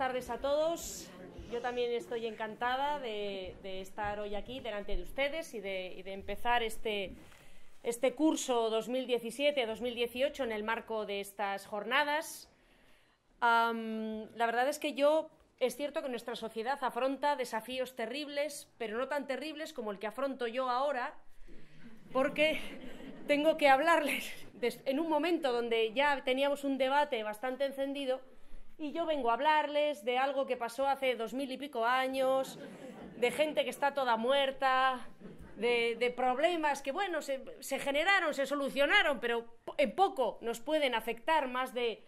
tardes a todos. Yo también estoy encantada de, estar hoy aquí delante de ustedes y de, empezar este, este curso 2017-2018 en el marco de estas jornadas. la verdad es que yo es cierto que nuestra sociedad afronta desafíos terribles, pero no tan terribles como el que afronto yo ahora, porque tengo que hablarles en un momento donde ya teníamos un debate bastante encendido y yo vengo a hablarles de algo que pasó hace dos mil y pico años, de gente que está toda muerta, de, problemas que, bueno, se, generaron, se solucionaron, pero en poco nos pueden afectar más de,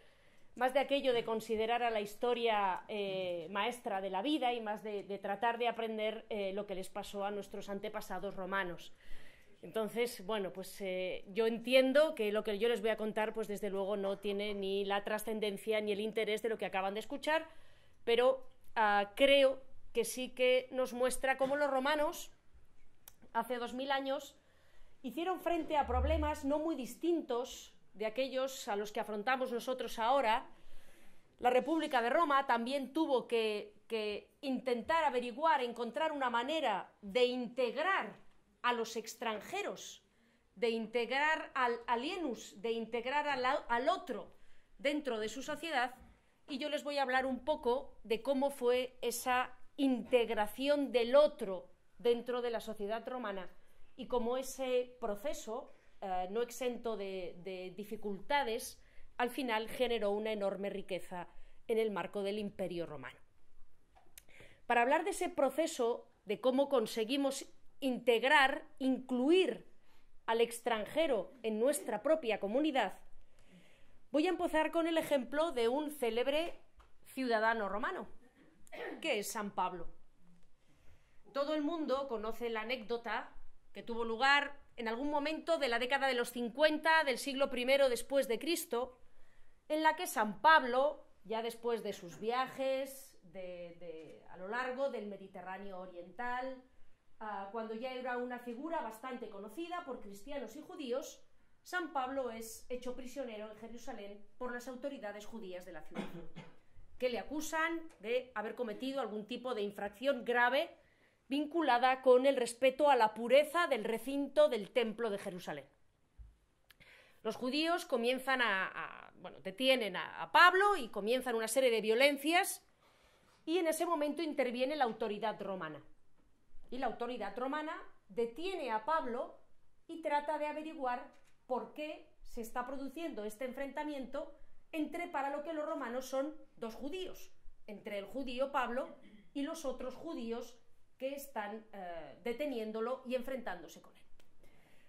más de aquello de considerar a la historia eh, maestra de la vida y más de, tratar de aprender eh, lo que les pasó a nuestros antepasados romanos. Entonces, bueno, pues eh, yo entiendo que lo que yo les voy a contar, pues desde luego no tiene ni la trascendencia ni el interés de lo que acaban de escuchar, pero ah, creo que sí que nos muestra cómo los romanos, hace dos mil años, hicieron frente a problemas no muy distintos de aquellos a los que afrontamos nosotros ahora. La República de Roma también tuvo que intentar averiguar, encontrar una manera de integrar a los extranjeros, de integrar al alienus, de integrar al, otro dentro de su sociedad, y yo les voy a hablar un poco de cómo fue esa integración del otro dentro de la sociedad romana y cómo ese proceso, eh, no exento de, de dificultades, al final generó una enorme riqueza en el marco del imperio romano. Para hablar de ese proceso, de cómo conseguimos integrar, incluir al extranjero en nuestra propia comunidad, voy a empezar con el ejemplo de un célebre ciudadano romano, que es San Pablo. Todo el mundo conoce la anécdota que tuvo lugar en algún momento de la década de los 50 del siglo I después de Cristo, en la que San Pablo, ya después de sus viajes a lo largo del Mediterráneo Oriental, Ah, cuando ya era una figura bastante conocida por cristianos y judíos, San Pablo es hecho prisionero en Jerusalén por las autoridades judías de la ciudad, que le acusan de haber cometido algún tipo de infracción grave vinculada con el respeto a la pureza del recinto del templo de Jerusalén. Los judíos comienzan a, bueno, detienen a Pablo y comienzan una serie de violencias y en ese momento interviene la autoridad romana y la autoridad romana detiene a Pablo y trata de averiguar por qué se está produciendo este enfrentamiento entre para lo que los romanos son dos judíos, entre el judío Pablo y los otros judíos que están eh, deteniéndolo y enfrentándose con él.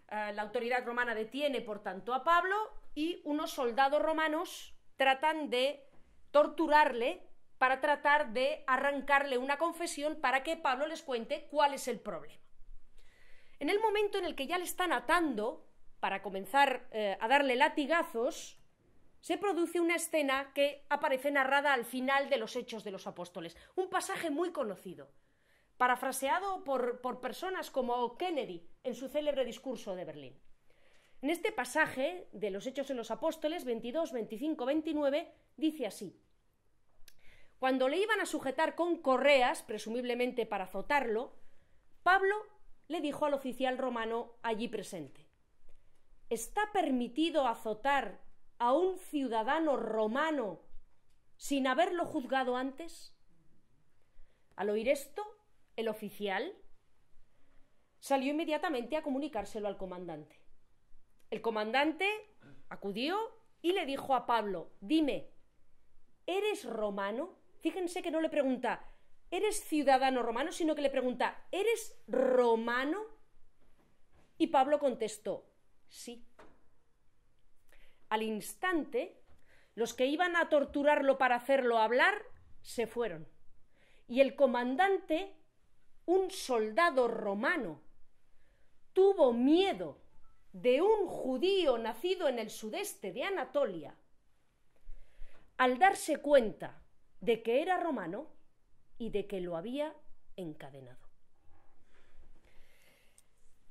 Eh, la autoridad romana detiene, por tanto, a Pablo y unos soldados romanos tratan de torturarle para tratar de arrancarle una confesión para que Pablo les cuente cuál es el problema. En el momento en el que ya le están atando para comenzar eh, a darle latigazos, se produce una escena que aparece narrada al final de los Hechos de los Apóstoles, un pasaje muy conocido, parafraseado por, por personas como Kennedy en su célebre discurso de Berlín. En este pasaje de los Hechos de los Apóstoles 22, 25, 29 dice así, cuando le iban a sujetar con correas, presumiblemente para azotarlo, Pablo le dijo al oficial romano allí presente, ¿está permitido azotar a un ciudadano romano sin haberlo juzgado antes? Al oír esto, el oficial salió inmediatamente a comunicárselo al comandante. El comandante acudió y le dijo a Pablo, dime, ¿eres romano? Fíjense que no le pregunta, ¿eres ciudadano romano? Sino que le pregunta, ¿eres romano? Y Pablo contestó, sí. Al instante, los que iban a torturarlo para hacerlo hablar se fueron. Y el comandante, un soldado romano, tuvo miedo de un judío nacido en el sudeste de Anatolia, al darse cuenta de que era romano y de que lo había encadenado.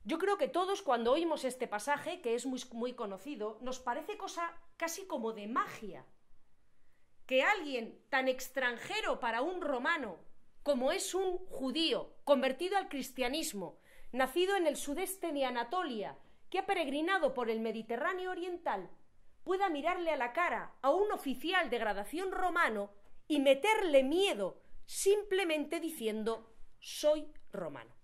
Yo creo que todos cuando oímos este pasaje, que es muy, muy, conocido, nos parece cosa casi como de magia. Que alguien tan extranjero para un romano como es un judío, convertido al cristianismo, nacido en el sudeste de Anatolia, que ha peregrinado por el Mediterráneo Oriental, pueda mirarle a la cara a un oficial de gradación romano y meterle miedo simplemente diciendo soy romano.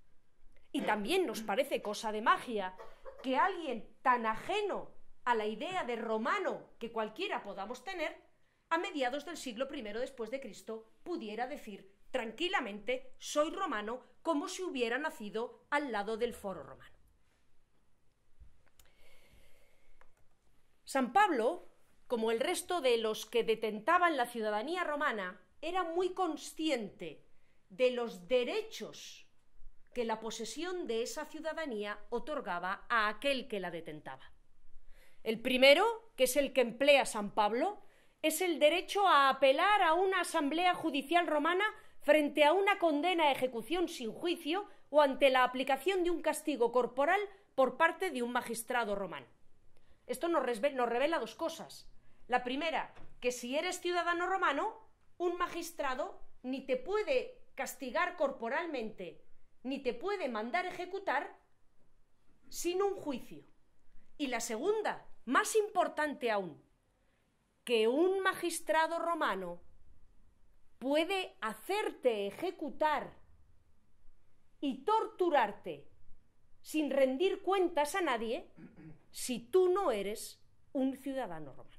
Y también nos parece cosa de magia que alguien tan ajeno a la idea de romano que cualquiera podamos tener, a mediados del siglo I después de Cristo pudiera decir tranquilamente soy romano como si hubiera nacido al lado del foro romano. San Pablo como el resto de los que detentaban la ciudadanía romana, era muy consciente de los derechos que la posesión de esa ciudadanía otorgaba a aquel que la detentaba. El primero, que es el que emplea San Pablo, es el derecho a apelar a una asamblea judicial romana frente a una condena a ejecución sin juicio o ante la aplicación de un castigo corporal por parte de un magistrado romano. Esto nos, revela dos cosas. La primera, que si eres ciudadano romano, un magistrado ni te puede castigar corporalmente, ni te puede mandar ejecutar sin un juicio. Y la segunda, más importante aún, que un magistrado romano puede hacerte ejecutar y torturarte sin rendir cuentas a nadie si tú no eres un ciudadano romano.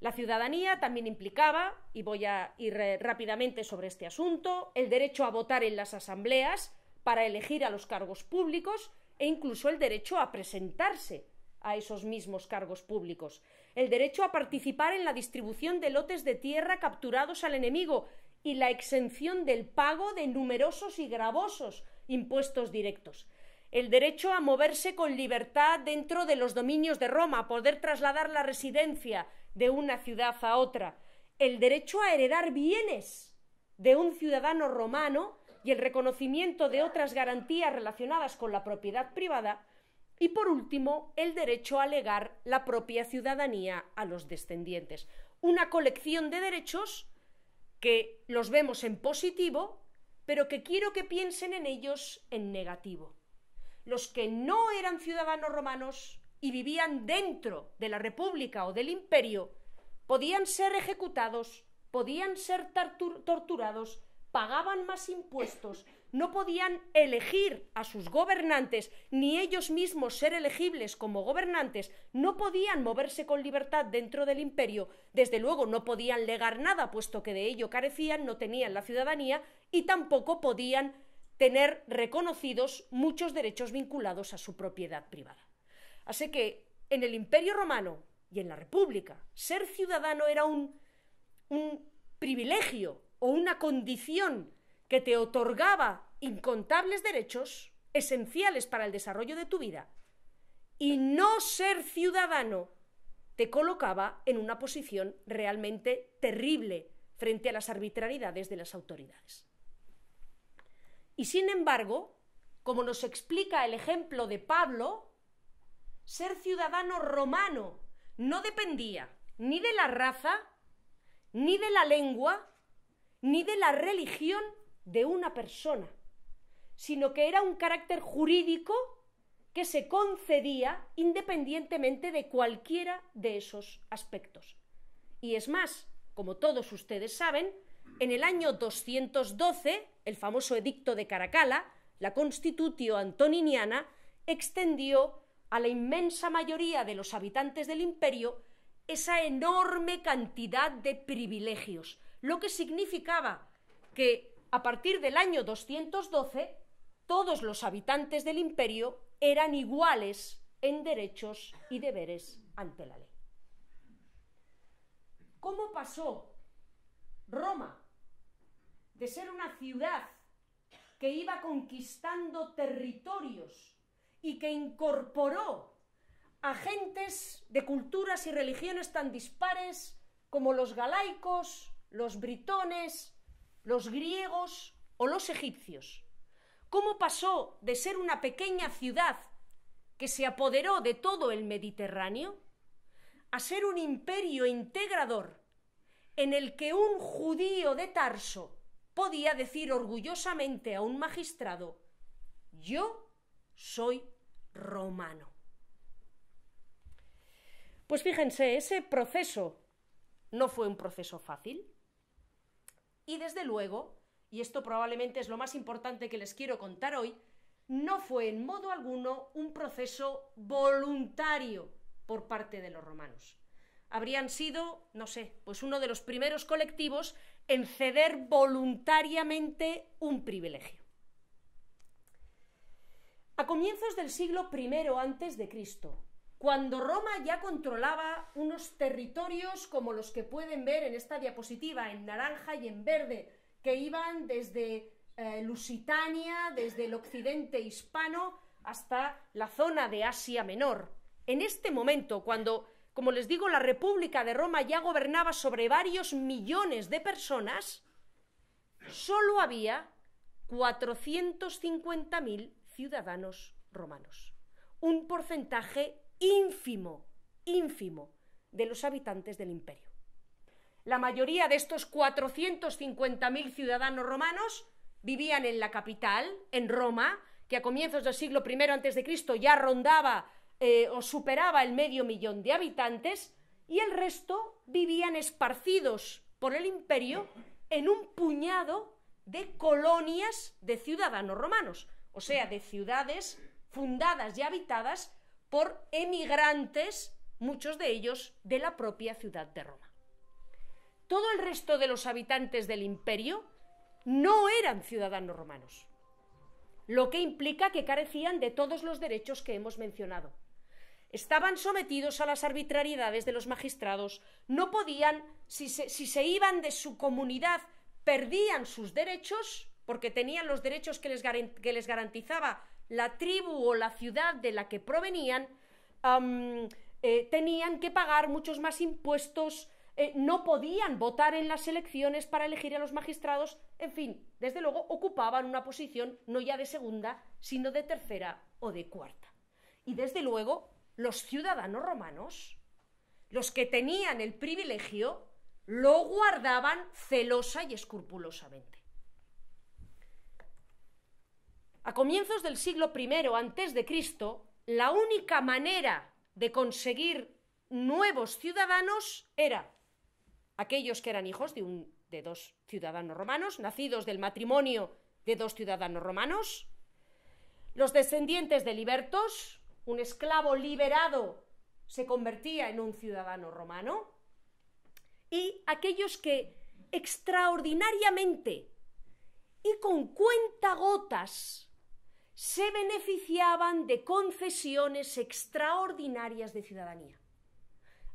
La ciudadanía también implicaba, y voy a ir eh, rápidamente sobre este asunto, el derecho a votar en las asambleas para elegir a los cargos públicos e incluso el derecho a presentarse a esos mismos cargos públicos, el derecho a participar en la distribución de lotes de tierra capturados al enemigo y la exención del pago de numerosos y gravosos impuestos directos, el derecho a moverse con libertad dentro de los dominios de Roma, a poder trasladar la residencia, de una ciudad a otra, el derecho a heredar bienes de un ciudadano romano y el reconocimiento de otras garantías relacionadas con la propiedad privada, y por último, el derecho a legar la propia ciudadanía a los descendientes. Una colección de derechos que los vemos en positivo, pero que quiero que piensen en ellos en negativo. Los que no eran ciudadanos romanos y vivían dentro de la República o del Imperio, podían ser ejecutados, podían ser torturados, pagaban más impuestos, no podían elegir a sus gobernantes, ni ellos mismos ser elegibles como gobernantes, no podían moverse con libertad dentro del imperio, desde luego no podían legar nada, puesto que de ello carecían, no tenían la ciudadanía y tampoco podían tener reconocidos muchos derechos vinculados a su propiedad privada. Así que en el Imperio Romano y en la República, ser ciudadano era un, privilegio o una condición que te otorgaba incontables derechos esenciales para el desarrollo de tu vida, y no ser ciudadano te colocaba en una posición realmente terrible frente a las arbitrariedades de las autoridades. Y sin embargo, como nos explica el ejemplo de Pablo, ser ciudadano romano no dependía ni de la raza, ni de la lengua, ni de la religión de una persona, sino que era un carácter jurídico que se concedía independientemente de cualquiera de esos aspectos. Y es más, como todos ustedes saben, en el año 212, el famoso edicto de Caracalla, la Constitutio Antoniniana, extendió a la inmensa mayoría de los habitantes del imperio esa enorme cantidad de privilegios, lo que significaba que a partir del año 212 todos los habitantes del imperio eran iguales en derechos y deberes ante la ley. ¿Cómo pasó Roma de ser una ciudad que iba conquistando territorios y que incorporó a gentes de culturas y religiones tan dispares como los galaicos, los britones, los griegos o los egipcios. ¿Cómo pasó de ser una pequeña ciudad que se apoderó de todo el Mediterráneo a ser un imperio integrador en el que un judío de Tarso podía decir orgullosamente a un magistrado, yo soy romano. Pues fíjense, ese proceso no fue un proceso fácil. Y desde luego, y esto probablemente es lo más importante que les quiero contar hoy, no fue en modo alguno un proceso voluntario por parte de los romanos. Habrían sido, no sé, pues uno de los primeros colectivos en ceder voluntariamente un privilegio a comienzos del siglo I antes de Cristo, cuando Roma ya controlaba unos territorios como los que pueden ver en esta diapositiva, en naranja y en verde, que iban desde eh, Lusitania, desde el occidente hispano, hasta la zona de Asia Menor. En este momento, cuando, como les digo, la República de Roma ya gobernaba sobre varios millones de personas, solo había 450.000 ciudadanos romanos. Un porcentaje ínfimo, ínfimo, de los habitantes del imperio. La mayoría de estos 450.000 ciudadanos romanos vivían en la capital, en Roma, que a comienzos del siglo I a.C. ya rondaba eh, o superaba el medio millón de habitantes, y el resto vivían esparcidos por el imperio en un puñado de colonias de ciudadanos romanos o sea, de ciudades fundadas y habitadas por emigrantes, muchos de ellos de la propia ciudad de Roma. Todo el resto de los habitantes del imperio no eran ciudadanos romanos, lo que implica que carecían de todos los derechos que hemos mencionado. Estaban sometidos a las arbitrariedades de los magistrados, no podían, si se, iban de su comunidad, perdían sus derechos porque tenían los derechos que les, garantizaba la tribu o la ciudad de la que provenían, eh, tenían que pagar muchos más impuestos, eh, no podían votar en las elecciones para elegir a los magistrados, en fin, desde luego ocupaban una posición no ya de segunda, sino de tercera o de cuarta. Y desde luego los ciudadanos romanos, los que tenían el privilegio, lo guardaban celosa y escrupulosamente. A comienzos del siglo I antes de Cristo, la única manera de conseguir nuevos ciudadanos era aquellos que eran hijos de, de dos ciudadanos romanos, nacidos del matrimonio de dos ciudadanos romanos, los descendientes de libertos, un esclavo liberado se convertía en un ciudadano romano, y aquellos que extraordinariamente y con cuentagotas se beneficiaban de concesiones extraordinarias de ciudadanía.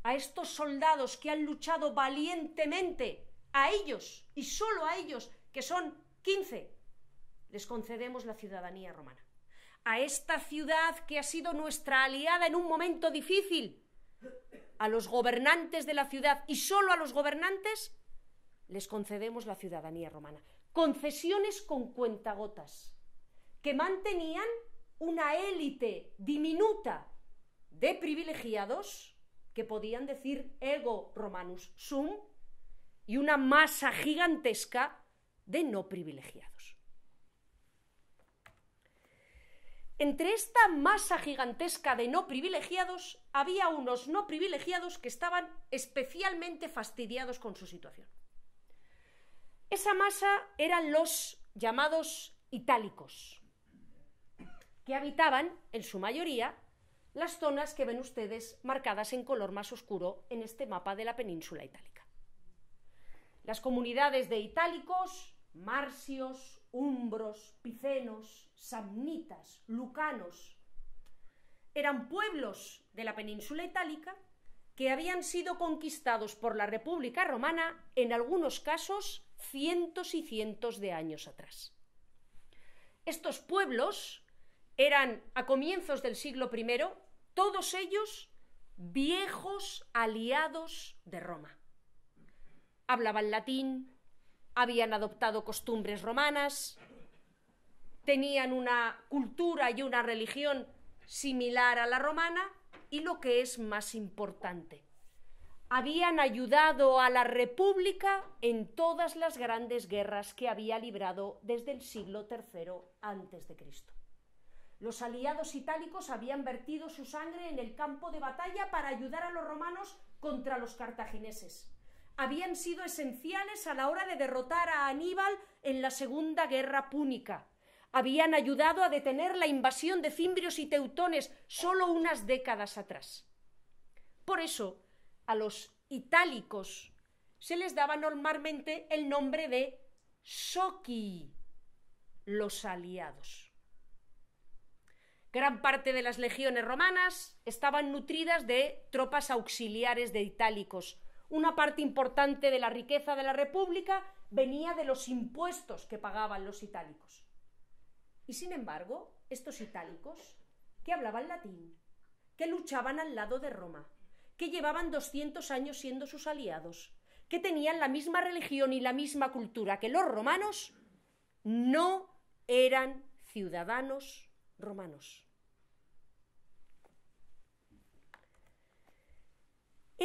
A estos soldados que han luchado valientemente, a ellos y solo a ellos, que son 15, les concedemos la ciudadanía romana. A esta ciudad que ha sido nuestra aliada en un momento difícil, a los gobernantes de la ciudad y solo a los gobernantes, les concedemos la ciudadanía romana. Concesiones con cuentagotas que mantenían una élite diminuta de privilegiados que podían decir ego romanus sum y una masa gigantesca de no privilegiados. Entre esta masa gigantesca de no privilegiados había unos no privilegiados que estaban especialmente fastidiados con su situación. Esa masa eran los llamados itálicos, que habitaban, en su mayoría, las zonas que ven ustedes marcadas en color más oscuro en este mapa de la península itálica. Las comunidades de itálicos, marsios, umbros, picenos, samnitas, lucanos, eran pueblos de la península itálica que habían sido conquistados por la República Romana, en algunos casos cientos y cientos de años atrás. Estos pueblos eran a comienzos del siglo I, todos ellos viejos aliados de Roma. Hablaban latín, habían adoptado costumbres romanas, tenían una cultura y una religión similar a la romana y lo que es más importante, habían ayudado a la República en todas las grandes guerras que había librado desde el siglo III Cristo. Los aliados itálicos habían vertido su sangre en el campo de batalla para ayudar a los romanos contra los cartagineses. Habían sido esenciales a la hora de derrotar a Aníbal en la Segunda Guerra Púnica. Habían ayudado a detener la invasión de cimbrios y teutones solo unas décadas atrás. Por eso, a los itálicos se les daba normalmente el nombre de Soki, los aliados. Gran parte de las legiones romanas estaban nutridas de tropas auxiliares de itálicos. Una parte importante de la riqueza de la República venía de los impuestos que pagaban los itálicos. Y sin embargo, estos itálicos, que hablaban latín, que luchaban al lado de Roma, que llevaban 200 años siendo sus aliados, que tenían la misma religión y la misma cultura que los romanos, no eran ciudadanos romanos.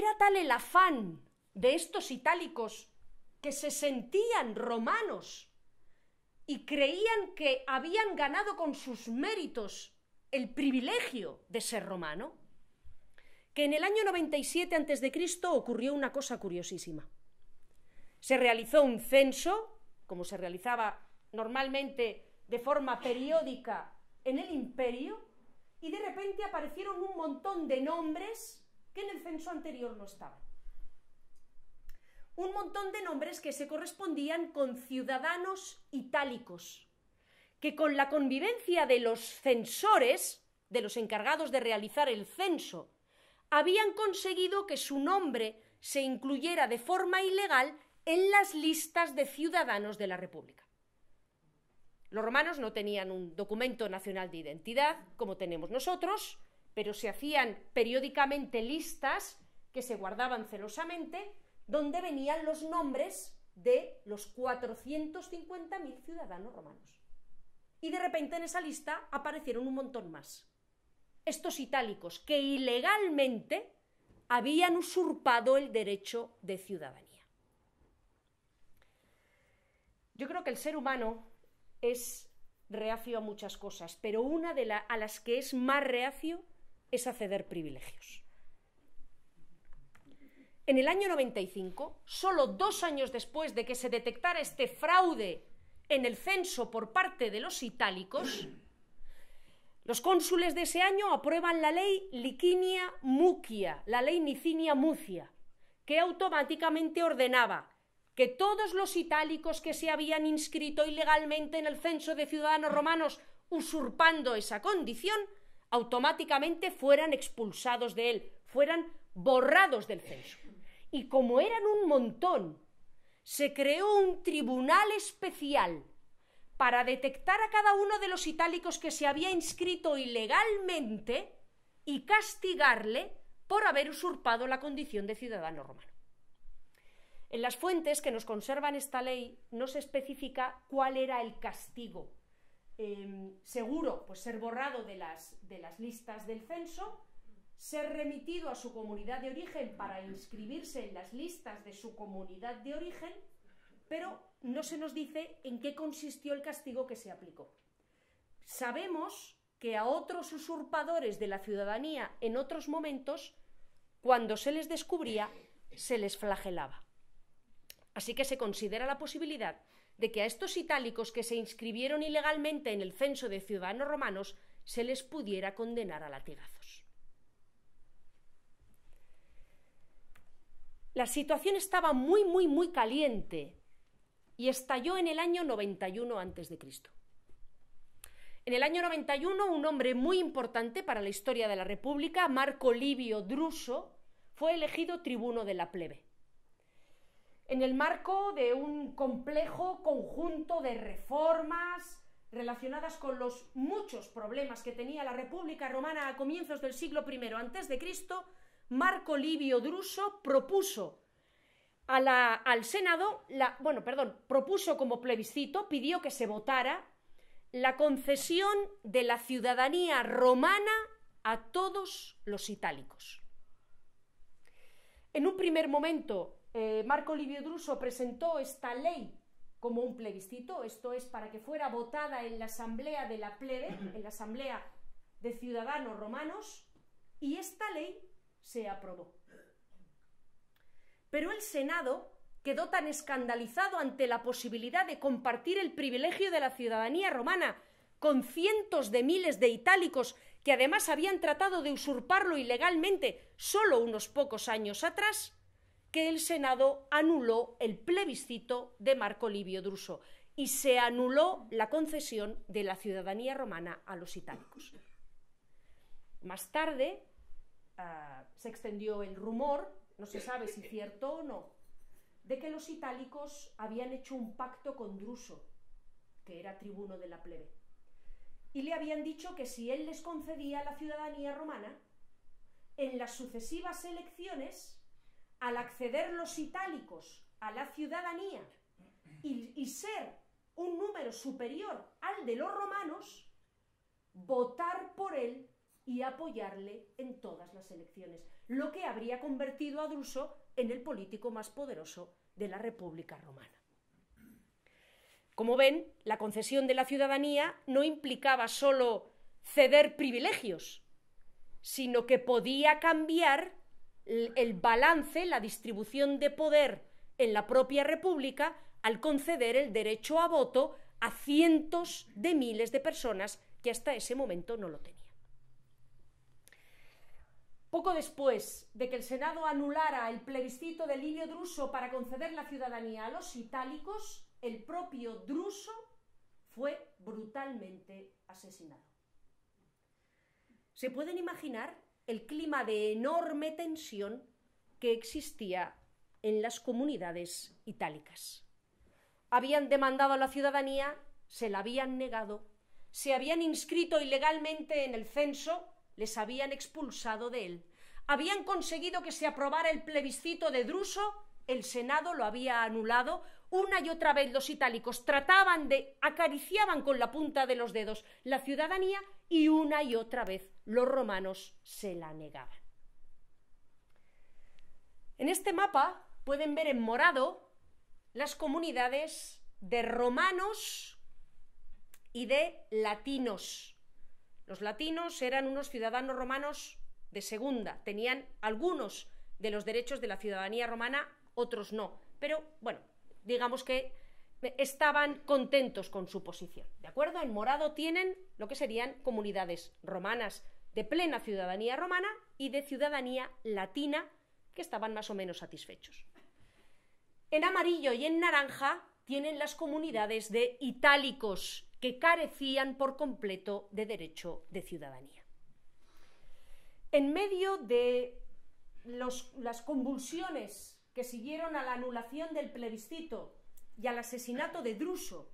Era tal el afán de estos itálicos que se sentían romanos y creían que habían ganado con sus méritos el privilegio de ser romano, que en el año 97 a.C. ocurrió una cosa curiosísima. Se realizó un censo, como se realizaba normalmente de forma periódica en el imperio, y de repente aparecieron un montón de nombres que en el censo anterior no estaba. Un montón de nombres que se correspondían con ciudadanos itálicos, que con la convivencia de los censores, de los encargados de realizar el censo, habían conseguido que su nombre se incluyera de forma ilegal en las listas de ciudadanos de la República. Los romanos no tenían un documento nacional de identidad como tenemos nosotros, pero se hacían periódicamente listas que se guardaban celosamente, donde venían los nombres de los 450.000 ciudadanos romanos. Y de repente en esa lista aparecieron un montón más. Estos itálicos que ilegalmente habían usurpado el derecho de ciudadanía. Yo creo que el ser humano es reacio a muchas cosas, pero una de a las que es más reacio es acceder privilegios. En el año 95, solo dos años después de que se detectara este fraude en el censo por parte de los itálicos, los cónsules de ese año aprueban la ley Licinia Mucia, la ley Nicinia Mucia, que automáticamente ordenaba que todos los itálicos que se habían inscrito ilegalmente en el censo de ciudadanos romanos usurpando esa condición automáticamente fueran expulsados de él, fueran borrados del censo. Y como eran un montón, se creó un tribunal especial para detectar a cada uno de los itálicos que se había inscrito ilegalmente y castigarle por haber usurpado la condición de ciudadano romano. En las fuentes que nos conservan esta ley no se especifica cuál era el castigo Em, seguro, pues ser borrado de las, de las listas del censo, ser remitido a su comunidad de origen para inscribirse en las listas de su comunidad de origen, pero no se nos dice en qué consistió el castigo que se aplicó. Sabemos que a otros usurpadores de la ciudadanía en otros momentos, cuando se les descubría, se les flagelaba. Así que se considera la posibilidad de que a estos itálicos que se inscribieron ilegalmente en el censo de ciudadanos romanos se les pudiera condenar a latigazos. La situación estaba muy, muy, muy caliente y estalló en el año 91 a.C. En el año 91, un hombre muy importante para la historia de la República, Marco Livio Druso, fue elegido tribuno de la plebe en el marco de un complejo conjunto de reformas relacionadas con los muchos problemas que tenía la República Romana a comienzos del siglo I a.C., Marco Livio Druso propuso al Senado, bueno, perdón, propuso como plebiscito, pidió que se votara la concesión de la ciudadanía romana a todos los itálicos. En un primer momento eh, Marco Livio Druso presentó esta ley como un plebiscito, esto es, para que fuera votada en la asamblea de la plebe, en la asamblea de ciudadanos romanos, y esta ley se aprobó. Pero el Senado quedó tan escandalizado ante la posibilidad de compartir el privilegio de la ciudadanía romana con cientos de miles de itálicos que además habían tratado de usurparlo ilegalmente solo unos pocos años atrás, que el Senado anuló el plebiscito de Marco Livio Druso y se anuló la concesión de la ciudadanía romana a los itálicos. Más tarde ah, se extendió el rumor, no se sabe si cierto o no, de que los itálicos habían hecho un pacto con Druso, que era tribuno de la plebe, y le habían dicho que si él les concedía la ciudadanía romana, en las sucesivas elecciones al acceder los itálicos a la ciudadanía y, ser un número superior al de los romanos, votar por él y apoyarle en todas las elecciones, lo que habría convertido a Druso en el político más poderoso de la República Romana. Como ven, la concesión de la ciudadanía no implicaba solo ceder privilegios, sino que podía cambiar el balance, la distribución de poder en la propia República al conceder el derecho a voto a cientos de miles de personas que hasta ese momento no lo tenían. Poco después de que el Senado anulara el plebiscito de Lidio Druso para conceder la ciudadanía a los itálicos, el propio Druso fue brutalmente asesinado. ¿Se pueden imaginar el clima de enorme tensión que existía en las comunidades itálicas. Habían demandado a la ciudadanía, se la habían negado, se habían inscrito ilegalmente en el censo, les habían expulsado de él. Habían conseguido que se aprobara el plebiscito de Druso, el Senado lo había anulado, una y otra vez los itálicos trataban de acariciaban con la punta de los dedos la ciudadanía y una y otra vez los romanos se la negaban. En este mapa pueden ver en morado las comunidades de romanos y de latinos. Los latinos eran unos ciudadanos romanos de segunda, tenían algunos de los derechos de la ciudadanía romana, otros no. Pero bueno, digamos que estaban contentos con su posición. ¿De acuerdo? En morado tienen lo que serían comunidades romanas de plena ciudadanía romana y de ciudadanía latina que estaban más o menos satisfechos. En amarillo y en naranja tienen las comunidades de itálicos que carecían por completo de derecho de ciudadanía. En medio de las convulsiones que siguieron a la anulación del plebiscito y al asesinato de Druso.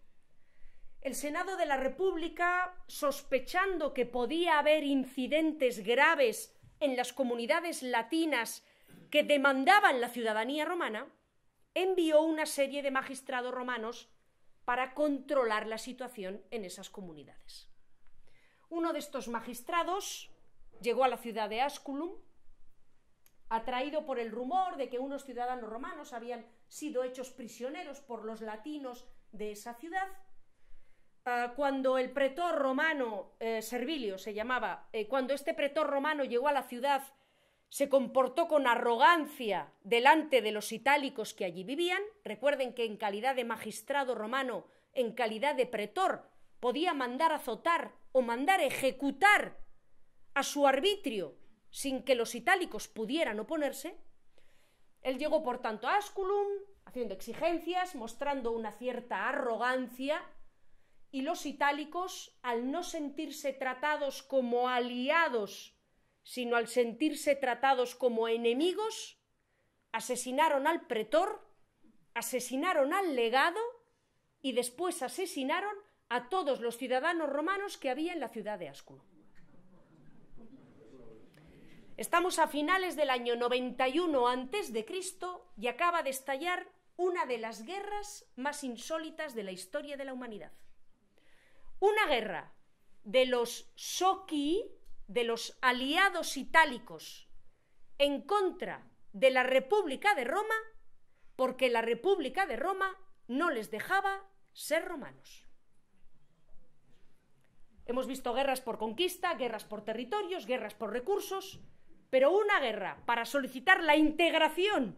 El Senado de la República, sospechando que podía haber incidentes graves en las comunidades latinas que demandaban la ciudadanía romana, envió una serie de magistrados romanos para controlar la situación en esas comunidades. Uno de estos magistrados llegó a la ciudad de Asculum, atraído por el rumor de que unos ciudadanos romanos habían sido hechos prisioneros por los latinos de esa ciudad. Ah, cuando el pretor romano, eh, Servilio se llamaba, eh, cuando este pretor romano llegó a la ciudad, se comportó con arrogancia delante de los itálicos que allí vivían. Recuerden que en calidad de magistrado romano, en calidad de pretor, podía mandar azotar o mandar ejecutar a su arbitrio sin que los itálicos pudieran oponerse, él llegó, por tanto, a Asculum, haciendo exigencias, mostrando una cierta arrogancia, y los itálicos, al no sentirse tratados como aliados, sino al sentirse tratados como enemigos, asesinaron al pretor, asesinaron al legado y después asesinaron a todos los ciudadanos romanos que había en la ciudad de Asculum. Estamos a finales del año 91 a.C. y acaba de estallar una de las guerras más insólitas de la historia de la humanidad. Una guerra de los Soki, de los aliados itálicos, en contra de la República de Roma, porque la República de Roma no les dejaba ser romanos. Hemos visto guerras por conquista, guerras por territorios, guerras por recursos, pero una guerra para solicitar la integración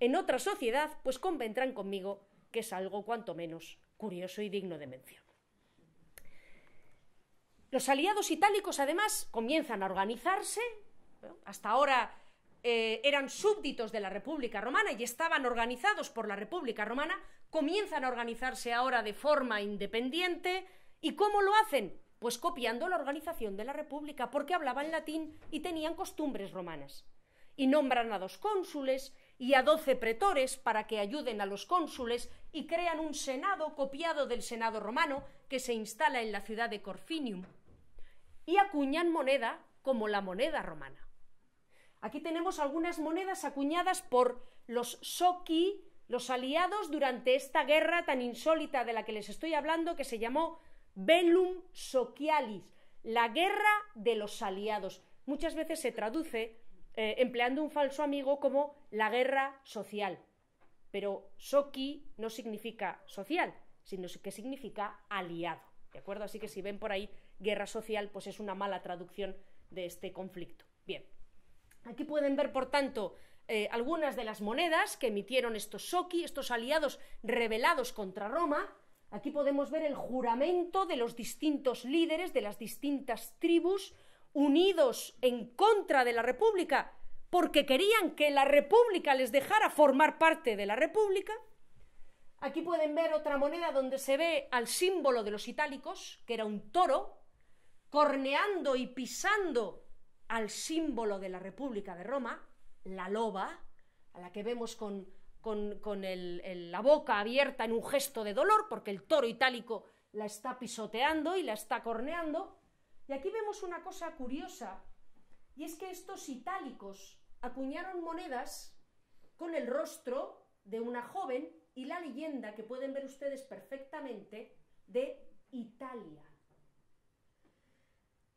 en otra sociedad, pues convendrán conmigo que es algo cuanto menos curioso y digno de mención. Los aliados itálicos, además, comienzan a organizarse. hasta ahora eh, eran súbditos de la República Romana y estaban organizados por la República Romana, comienzan a organizarse ahora de forma independiente. ¿Y cómo lo hacen? Pues copiando la organización de la República, porque hablaban latín y tenían costumbres romanas. Y nombran a dos cónsules y a doce pretores para que ayuden a los cónsules y crean un senado copiado del senado romano que se instala en la ciudad de Corfinium. Y acuñan moneda como la moneda romana. Aquí tenemos algunas monedas acuñadas por los Soki, los aliados durante esta guerra tan insólita de la que les estoy hablando, que se llamó Bellum Socialis, la guerra de los aliados. Muchas veces se traduce eh, empleando un falso amigo como la guerra social. Pero Soki no significa social, sino que significa aliado. ¿De acuerdo? Así que si ven por ahí guerra social, pues es una mala traducción de este conflicto. Bien. Aquí pueden ver, por tanto, eh, algunas de las monedas que emitieron estos Soki, estos aliados rebelados contra Roma, Aquí podemos ver el juramento de los distintos líderes de las distintas tribus unidos en contra de la República, porque querían que la República les dejara formar parte de la República. Aquí pueden ver otra moneda donde se ve al símbolo de los itálicos, que era un toro, corneando y pisando al símbolo de la República de Roma, la loba, a la que vemos con con, la boca abierta en un gesto de dolor, porque el toro itálico la está pisoteando y la está corneando. Y aquí vemos una cosa curiosa, y es que estos itálicos acuñaron monedas con el rostro de una joven y la leyenda que pueden ver ustedes perfectamente de Italia.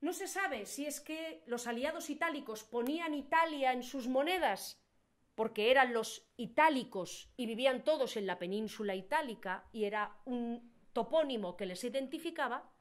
No se sabe si es que los aliados itálicos ponían Italia en sus monedas porque eran los itálicos y vivían todos en la península itálica y era un topónimo que les identificaba,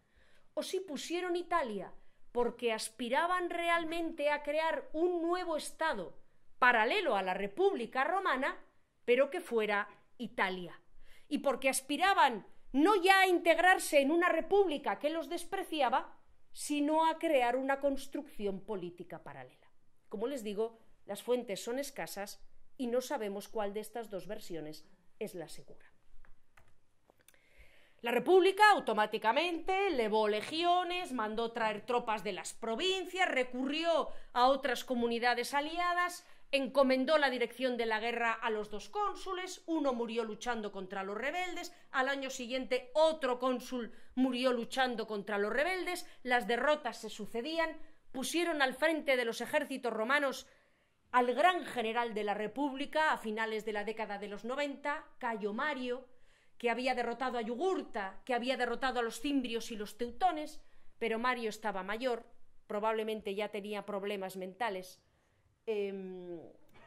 o si pusieron Italia porque aspiraban realmente a crear un nuevo Estado paralelo a la República Romana, pero que fuera Italia, y porque aspiraban no ya a integrarse en una república que los despreciaba, sino a crear una construcción política paralela. Como les digo, las fuentes son escasas y no sabemos cuál de estas dos versiones es la segura. La República automáticamente levó legiones, mandó traer tropas de las provincias, recurrió a otras comunidades aliadas, encomendó la dirección de la guerra a los dos cónsules, uno murió luchando contra los rebeldes, al año siguiente otro cónsul murió luchando contra los rebeldes, las derrotas se sucedían, pusieron al frente de los ejércitos romanos al gran general de la República a finales de la década de los 90, Cayo Mario, que había derrotado a Yugurta, que había derrotado a los cimbrios y los teutones, pero Mario estaba mayor, probablemente ya tenía problemas mentales, em,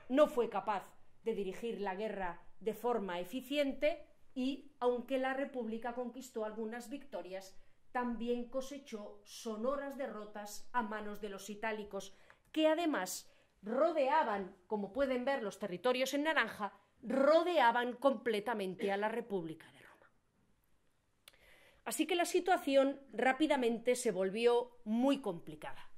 no fue capaz de dirigir la guerra de forma eficiente y, aunque la República conquistó algunas victorias, también cosechó sonoras derrotas a manos de los itálicos, que además rodeaban, como pueden ver los territorios en naranja, rodeaban completamente a la República de Roma. Así que la situación rápidamente se volvió muy complicada.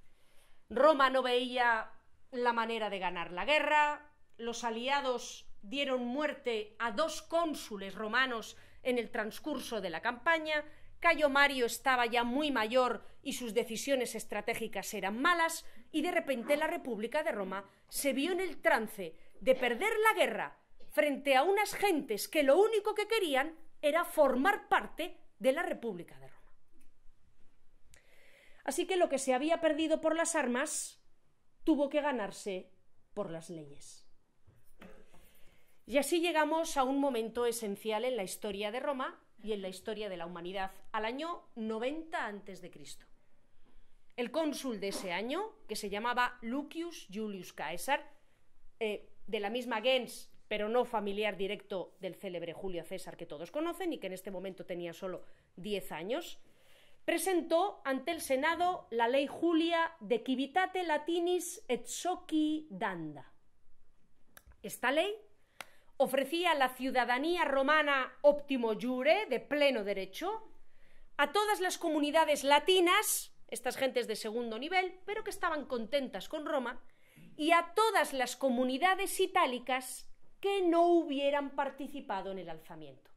Roma no veía la manera de ganar la guerra, los aliados dieron muerte a dos cónsules romanos en el transcurso de la campaña, Cayo Mario estaba ya muy mayor y sus decisiones estratégicas eran malas, y de repente la República de Roma se vio en el trance de perder la guerra frente a unas gentes que lo único que querían era formar parte de la República de Roma. Así que lo que se había perdido por las armas tuvo que ganarse por las leyes. Y así llegamos a un momento esencial en la historia de Roma, y en la historia de la humanidad, al año 90 Cristo. El cónsul de ese año, que se llamaba Lucius Julius Caesar, eh, de la misma gens, pero no familiar directo del célebre Julio César que todos conocen y que en este momento tenía solo 10 años, presentó ante el Senado la ley Julia de Civitate Latinis et Soci Danda. Esta ley ofrecía la ciudadanía romana optimo jure, de pleno derecho, a todas las comunidades latinas, estas gentes de segundo nivel, pero que estaban contentas con Roma, y a todas las comunidades itálicas que no hubieran participado en el alzamiento.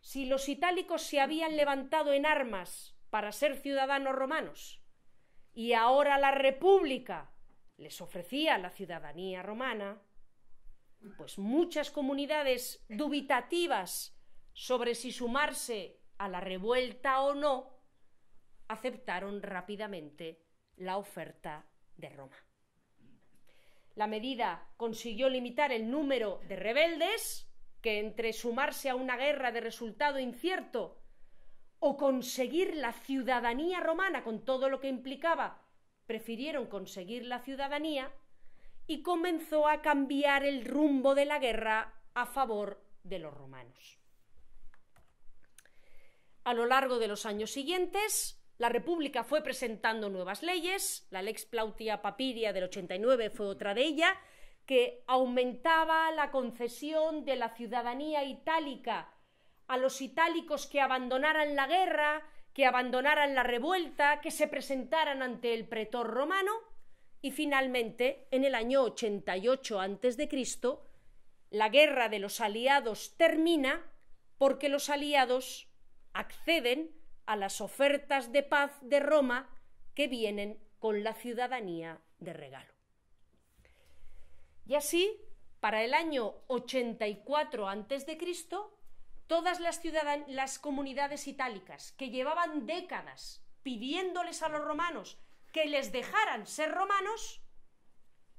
Si los itálicos se habían levantado en armas para ser ciudadanos romanos y ahora la República les ofrecía la ciudadanía romana, pues muchas comunidades dubitativas sobre si sumarse a la revuelta o no, aceptaron rápidamente la oferta de Roma. La medida consiguió limitar el número de rebeldes que entre sumarse a una guerra de resultado incierto o conseguir la ciudadanía romana con todo lo que implicaba, prefirieron conseguir la ciudadanía y comenzó a cambiar el rumbo de la guerra a favor de los romanos. A lo largo de los años siguientes, la República fue presentando nuevas leyes, la Lex Plautia Papiria del 89 fue otra de ellas, que aumentaba la concesión de la ciudadanía itálica a los itálicos que abandonaran la guerra, que abandonaran la revuelta, que se presentaran ante el pretor romano, y finalmente, en el año 88 a.C., la guerra de los aliados termina porque los aliados acceden a las ofertas de paz de Roma que vienen con la ciudadanía de regalo. Y así, para el año 84 a.C., todas las, las comunidades itálicas que llevaban décadas pidiéndoles a los romanos que les dejaran ser romanos,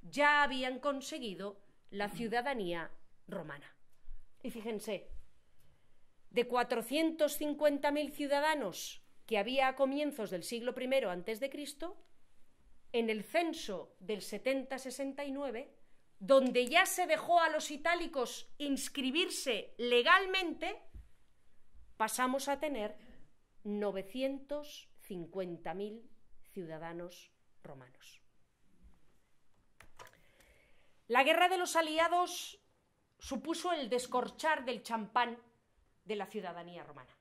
ya habían conseguido la ciudadanía romana. Y fíjense, de 450.000 ciudadanos que había a comienzos del siglo I antes de Cristo, en el censo del 70-69, donde ya se dejó a los itálicos inscribirse legalmente, pasamos a tener 950.000 ciudadanos romanos. La guerra de los aliados supuso el descorchar del champán de la ciudadanía romana.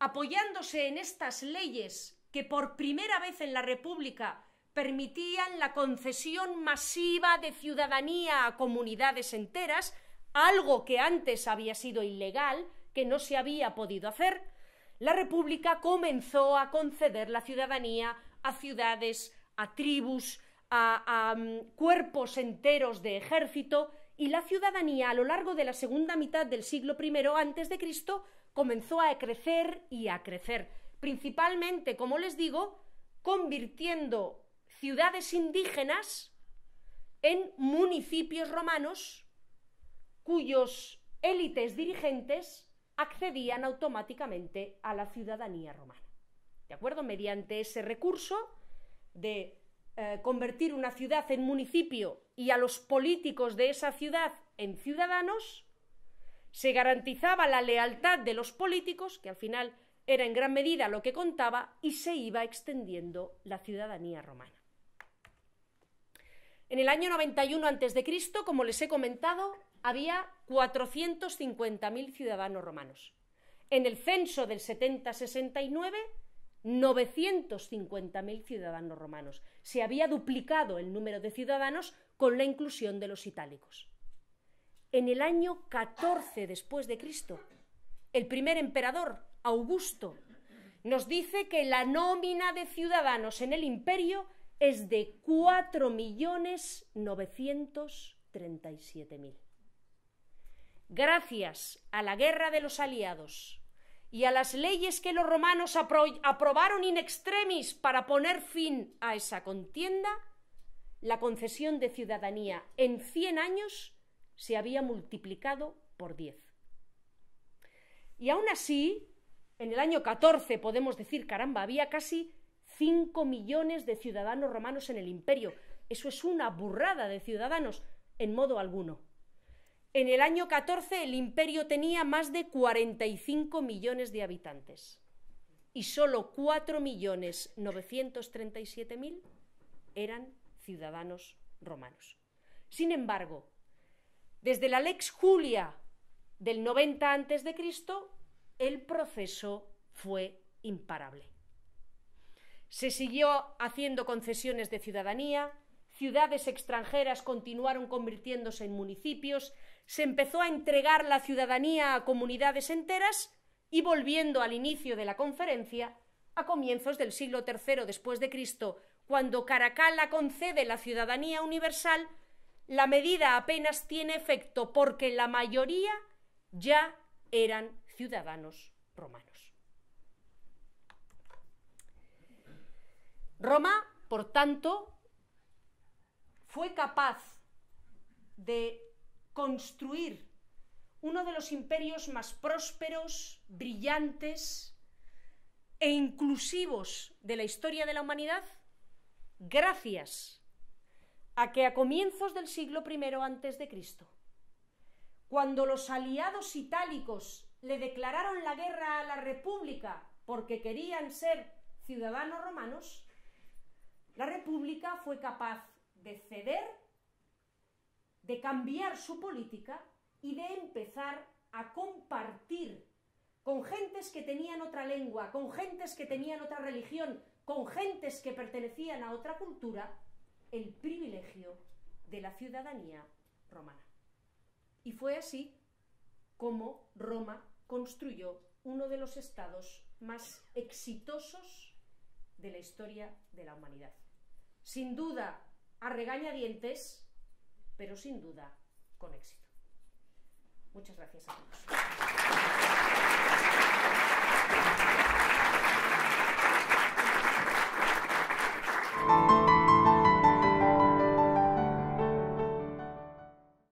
Apoyándose en estas leyes que por primera vez en la República permitían la concesión masiva de ciudadanía a comunidades enteras, algo que antes había sido ilegal, que no se había podido hacer, la República comenzó a conceder la ciudadanía a ciudades, a tribus, a, mm, cuerpos enteros de ejército y la ciudadanía a lo largo de la segunda mitad del siglo I Cristo comenzó a crecer y a crecer, principalmente, como les digo, convirtiendo ciudades indígenas en municipios romanos cuyos élites dirigentes accedían automáticamente a la ciudadanía romana. ¿De acuerdo? Mediante ese recurso de eh, convertir una ciudad en municipio y a los políticos de esa ciudad en ciudadanos, se garantizaba la lealtad de los políticos, que al final era en gran medida lo que contaba, y se iba extendiendo la ciudadanía romana. En el año 91 a.C., como les he comentado, había 450.000 ciudadanos romanos. En el censo del 70-69 950.000 ciudadanos romanos. Se había duplicado el número de ciudadanos con la inclusión de los itálicos. En el año 14 después de Cristo, el primer emperador, Augusto, nos dice que la nómina de ciudadanos en el imperio es de 4.937.000. Gracias a la guerra de los aliados y a las leyes que los romanos aprobaron in extremis para poner fin a esa contienda, la concesión de ciudadanía en 100 años se había multiplicado por 10. Y aún así, en el año 14 podemos decir, caramba, había casi 5 millones de ciudadanos romanos en el imperio. Eso es una burrada de ciudadanos en modo alguno. En el año 14 el imperio tenía más de 45 millones de habitantes y solo 4.937.000 eran ciudadanos romanos. Sin embargo, desde la Lex Julia del 90 a.C., el proceso fue imparable. Se siguió haciendo concesiones de ciudadanía, ciudades extranjeras continuaron convirtiéndose en municipios, se empezó a entregar la ciudadanía a comunidades enteras y volviendo al inicio de la conferencia, a comienzos del siglo III después de Cristo, cuando Caracalla concede la ciudadanía universal, la medida apenas tiene efecto porque la mayoría ya eran ciudadanos romanos. Roma, por tanto, fue capaz de construir uno de los imperios más prósperos, brillantes e inclusivos de la historia de la humanidad gracias a que a comienzos del siglo I antes de Cristo, cuando los aliados itálicos le declararon la guerra a la República porque querían ser ciudadanos romanos, la República fue capaz de ceder de cambiar su política y de empezar a compartir con gentes que tenían otra lengua, con gentes que tenían otra religión, con gentes que pertenecían a otra cultura, el privilegio de la ciudadanía romana. Y fue así como Roma construyó uno de los estados más exitosos de la historia de la humanidad. Sin duda, a regañadientes, pero sin duda con éxito. Muchas gracias a todos.